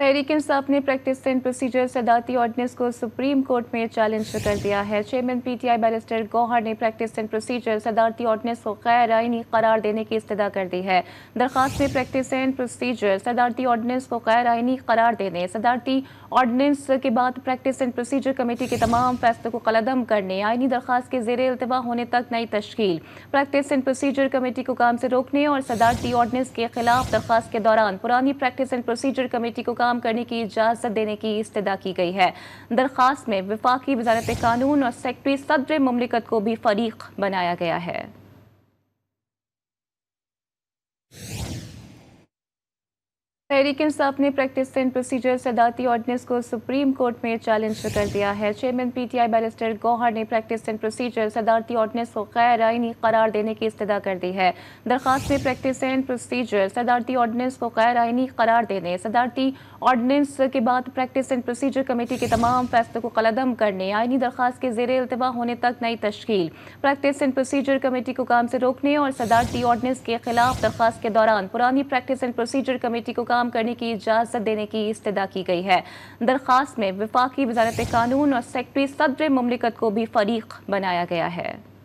तहरीक इंसाफ ने practice and procedure सदारती ordinance को सुप्रीम कोर्ट में चैलेंज कर दिया है चेयरमैन पीटीआई बैरिस्टर गौहर ने प्रैक्टिस एंड प्रोसीजर सदारती ऑर्डिनेंस को गैर आइनी करार देने की इस्तः कर दी है दरख्वास्त में प्रैक्टिस एंड प्रोसीजर सदारती ऑर्डिनेंस को गैर आइनी करार देने सदारती ऑर्डिनेंस के बाद प्रैक्टिस एंड प्रोसीजर कमेटी के तमाम फैसलों को कलदम करने आइनी दरख्वास्त के जेर अल्तवा होने तक नई तश्ल प्रैक्टिस एंड प्रोसीजर कमेटी को काम से रोकने और सदारती ऑर्डिनेंस के खिलाफ दरख्वास्त के दौरान पुरानी प्रैक्टिस एंड प्रोसीजर कमेटी को काम काम करने की इजाज़त देने की इस्तदा की गई है दरख्वास्त में विफाकी वजारत कानून और सेक्रेटरी सदर ममलिकत को भी फरीक बनाया गया है तहरीक इंसाफ ने प्रैक्टिस एंड प्रोसीजर सदारती ऑर्डिनेंस को सुप्रीम कोर्ट में चैलेंज कर दिया है चेयरमैन पीटीआई बैरिस्टर गौहर ने प्रैक्टिस एंड प्रोसीजर सदारती ऑर्डिनेंस को गैर आइनी करार देने की इस्तः कर दी है दरख्वास्त में प्रैक्टिस एंड प्रोसीजर सदारती ऑर्डिनेंस को गैर आइनी करार देने सदारती ऑर्डिनेंस के बाद प्रैक्टिस एंड प्रोसीजर कमेटी के तमाम फैसलों को कलदम करने आइनी दरख्वास्त के जेर अल्तवा होने तक नई तश्ील प्रैक्टिस एंड प्रोसीजर कमेटी को काम से रोकने और सदारती ऑर्डिनेंस के खिलाफ दरख्वास्त के दौरान पुरानी प्रैक्टिस एंड प्रोसीजर कमेटी को काम काम करने की इजाज़त देने की इस्तः की गई है दरख्वास्त में विफाकी वजारत कानून और सेक्रेटरी सदर ममलिकत को भी फरीक बनाया गया है